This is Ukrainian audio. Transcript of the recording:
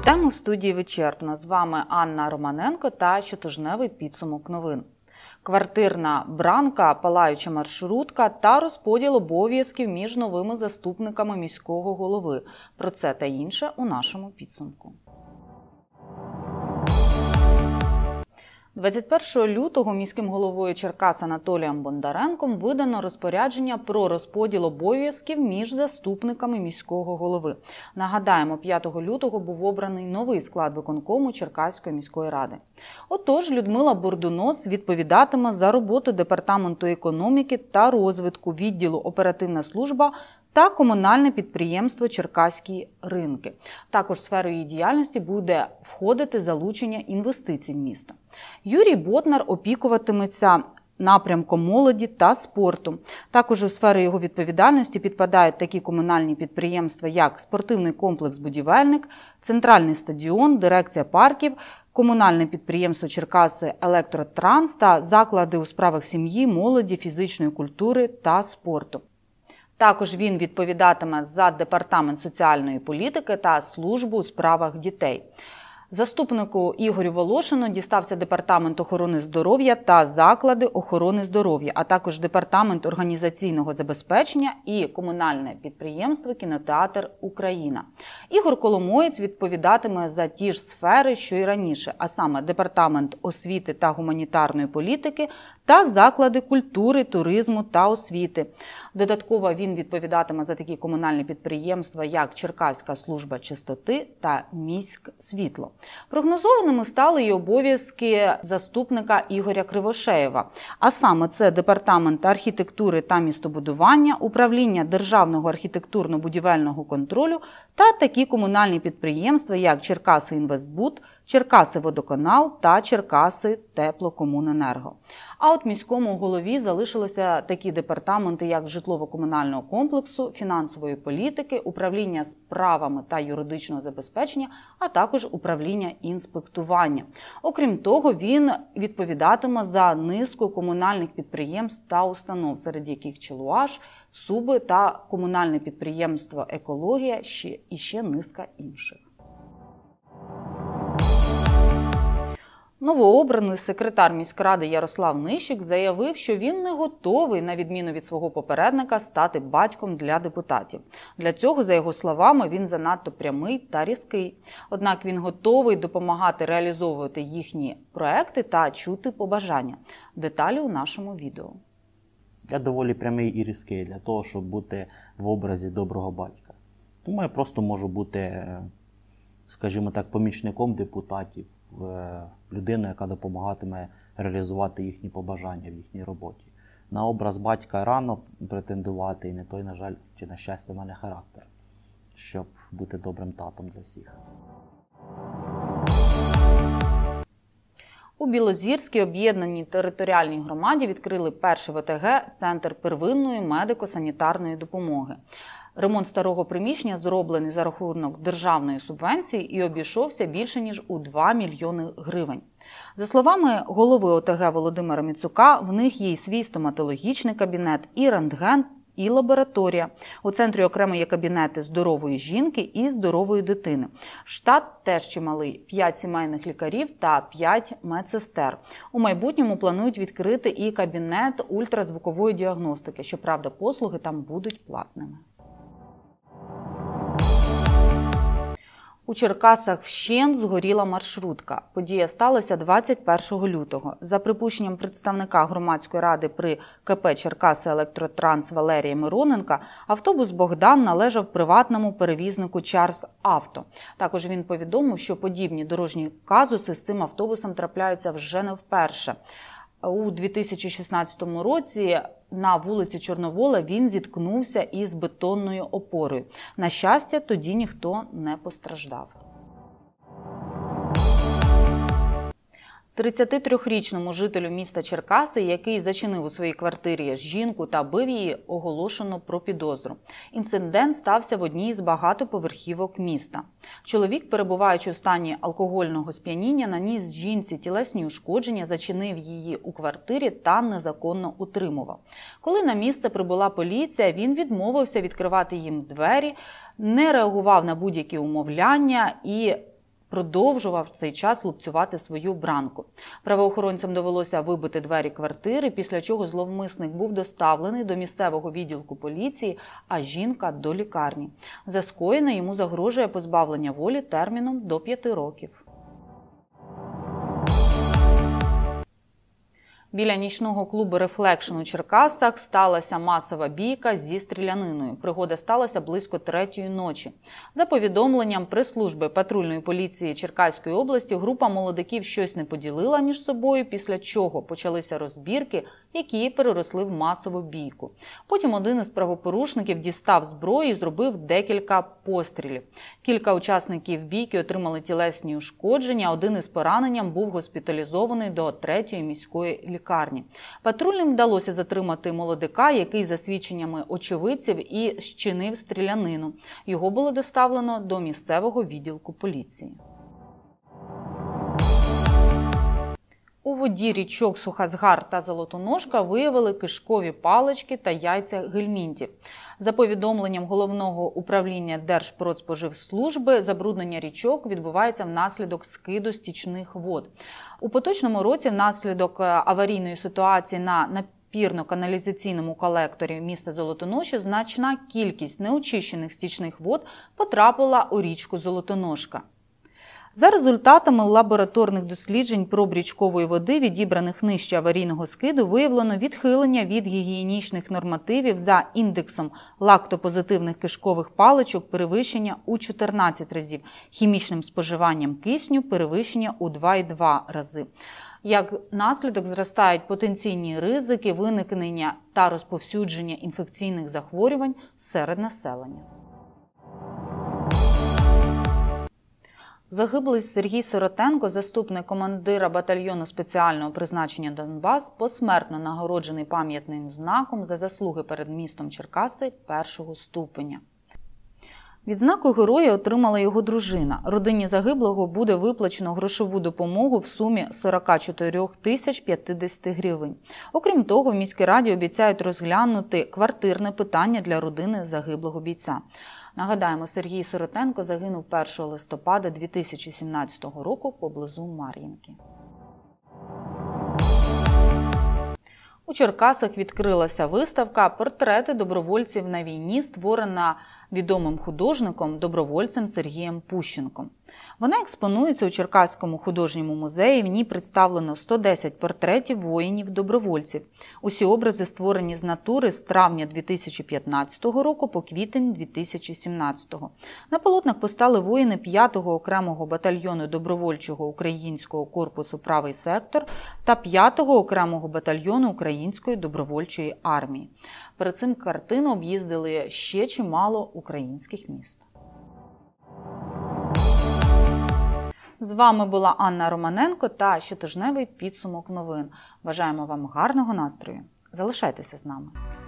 Вітаємо в студії вичерпно. З вами Анна Романенко та щотижневий підсумок новин. Квартирна бранка, палаюча маршрутка та розподіл обов'язків між новими заступниками міського голови. Про це та інше у нашому підсумку. 21 лютого міським головою Черкас Анатолієм Бондаренком видано розпорядження про розподіл обов'язків між заступниками міського голови. Нагадаємо, 5 лютого був обраний новий склад виконкому Черкаської міської ради. Отож, Людмила Бордунос відповідатиме за роботу департаменту економіки та розвитку відділу оперативна служба та комунальне підприємство Черкаські ринки. Також сферою її діяльності буде входити залучення інвестицій в місто. Юрій Ботнар опікуватиметься. Напрямком молоді та спорту також у сфери його відповідальності підпадають такі комунальні підприємства, як спортивний комплекс Будівельник, центральний стадіон, дирекція парків, комунальне підприємство Черкаси Електротранс та заклади у справах сім'ї, молоді, фізичної культури та спорту. Також він відповідатиме за департамент соціальної політики та службу у справах дітей. Заступнику Ігорю Волошину дістався департамент охорони здоров'я та заклади охорони здоров'я, а також департамент організаційного забезпечення і комунальне підприємство Кінотеатр Україна. Ігор Коломоєць відповідатиме за ті ж сфери, що й раніше, а саме департамент освіти та гуманітарної політики та заклади культури, туризму та освіти. Додатково він відповідатиме за такі комунальні підприємства, як Черкаська служба чистоти та міськ світло. Прогнозованими стали й обов'язки заступника Ігоря Кривошеєва, а саме це департамент архітектури та містобудування, управління державного архітектурно-будівельного контролю та такі комунальні підприємства, як Черкаси Інвестбуд, Черкаси Водоканал та Черкаси Теплокомуненерго. А от міському голові залишилися такі департаменти, як житлово-комунального комплексу, фінансової політики, управління справами та юридичного забезпечення, а також управління управління інспектування. Окрім того, він відповідатиме за низку комунальних підприємств та установ, серед яких Челуаш, Суби та комунальне підприємство Екологія і ще низка інших. Новообраний секретар міськради Ярослав Нищик заявив, що він не готовий, на відміну від свого попередника, стати батьком для депутатів. Для цього, за його словами, він занадто прямий та різкий. Однак він готовий допомагати реалізовувати їхні проекти та чути побажання. Деталі у нашому відео. Я доволі прямий і різкий для того, щоб бути в образі доброго батька. Тому я просто можу бути, е, скажімо так, помічником депутатів. Е, людину, яка допомагатиме реалізувати їхні побажання в їхній роботі. На образ батька рано претендувати, і не той, на жаль, чи на щастя в мене характер, щоб бути добрим татом для всіх. У Білозірській об'єднаній територіальній громаді відкрили перший ВТГ центр первинної медико-санітарної допомоги. Ремонт старого приміщення зроблений за рахунок державної субвенції і обійшовся більше ніж у 2 мільйони гривень. За словами голови ОТГ Володимира Міцука, в них є і свій стоматологічний кабінет, і рентген, і лабораторія. У центрі окремо є кабінети здорової жінки і здорової дитини. Штат теж чималий: 5 сімейних лікарів та 5 медсестер. У майбутньому планують відкрити і кабінет ультразвукової діагностики. Щоправда, послуги там будуть платними. У Черкасах вщен згоріла маршрутка. Подія сталася 21 лютого. За припущенням представника громадської ради при КП Черкаси Електротранс Валерія Мироненка, автобус Богдан належав приватному перевізнику Чарс Авто. Також він повідомив, що подібні дорожні казуси з цим автобусом трапляються вже не вперше у 2016 році на вулиці Чорновола він зіткнувся із бетонною опорою. На щастя, тоді ніхто не постраждав. 33-річному жителю міста Черкаси, який зачинив у своїй квартирі жінку та бив її, оголошено про підозру. Інцидент стався в одній з багатоповерхівок міста. Чоловік, перебуваючи у стані алкогольного сп'яніння, наніс жінці тілесні ушкодження, зачинив її у квартирі та незаконно утримував. Коли на місце прибула поліція, він відмовився відкривати їм двері, не реагував на будь-які умовляння і продовжував цей час лупцювати свою бранку. Правоохоронцям довелося вибити двері квартири, після чого зловмисник був доставлений до місцевого відділку поліції, а жінка до лікарні. За скоєне йому загрожує позбавлення волі терміном до п'яти років. Біля нічного клубу Рефлекшн у Черкасах сталася масова бійка зі стріляниною. Пригода сталася близько третьої ночі. За повідомленням прес-служби патрульної поліції Черкаської області група молодиків щось не поділила між собою, після чого почалися розбірки, які переросли в масову бійку. Потім один із правопорушників дістав зброю і зробив декілька пострілів. Кілька учасників бійки отримали тілесні ушкодження. Один із пораненням був госпіталізований до третьої міської лікарні лікарні. Патрульним вдалося затримати молодика, який, за свідченнями очевидців, і щинив стрілянину. Його було доставлено до місцевого відділку поліції. воді річок Сухазгар та Золотоножка виявили кишкові палички та яйця гельмінтів. За повідомленням головного управління Держпродспоживслужби, забруднення річок відбувається внаслідок скиду стічних вод. У поточному році, внаслідок е, аварійної ситуації на напірно каналізаційному колекторі міста Золотоноші значна кількість неочищених стічних вод потрапила у річку Золотоножка. За результатами лабораторних досліджень проб річкової води, відібраних нижче аварійного скиду, виявлено відхилення від гігієнічних нормативів за індексом лактопозитивних кишкових паличок перевищення у 14 разів, хімічним споживанням кисню перевищення у 2,2 рази. Як наслідок зростають потенційні ризики виникнення та розповсюдження інфекційних захворювань серед населення. Загиблий Сергій Сиротенко, заступник командира батальйону спеціального призначення Донбас, посмертно нагороджений пам'ятним знаком за заслуги перед містом Черкаси першого ступеня. Відзнаку героя отримала його дружина. Родині загиблого буде виплачено грошову допомогу в сумі 44 тисяч 50 гривень. Окрім того, в міській раді обіцяють розглянути квартирне питання для родини загиблого бійця. Нагадаємо, Сергій Сиротенко загинув 1 листопада 2017 року поблизу Мар'їнки. У Черкасах відкрилася виставка Портрети добровольців на війні, створена відомим художником, добровольцем Сергієм Пущенком. Вона експонується у Черкаському художньому музеї. В ній представлено 110 портретів воїнів-добровольців. Усі образи створені з натури з травня 2015 року по квітень 2017. На полотнах постали воїни 5-го окремого батальйону добровольчого українського корпусу Правий сектор та 5-го окремого батальйону Української добровольчої армії. Перед цим картину об'їздили ще чимало українських міст. З вами була Анна Романенко та щотижневий підсумок новин. Бажаємо вам гарного настрою! Залишайтеся з нами.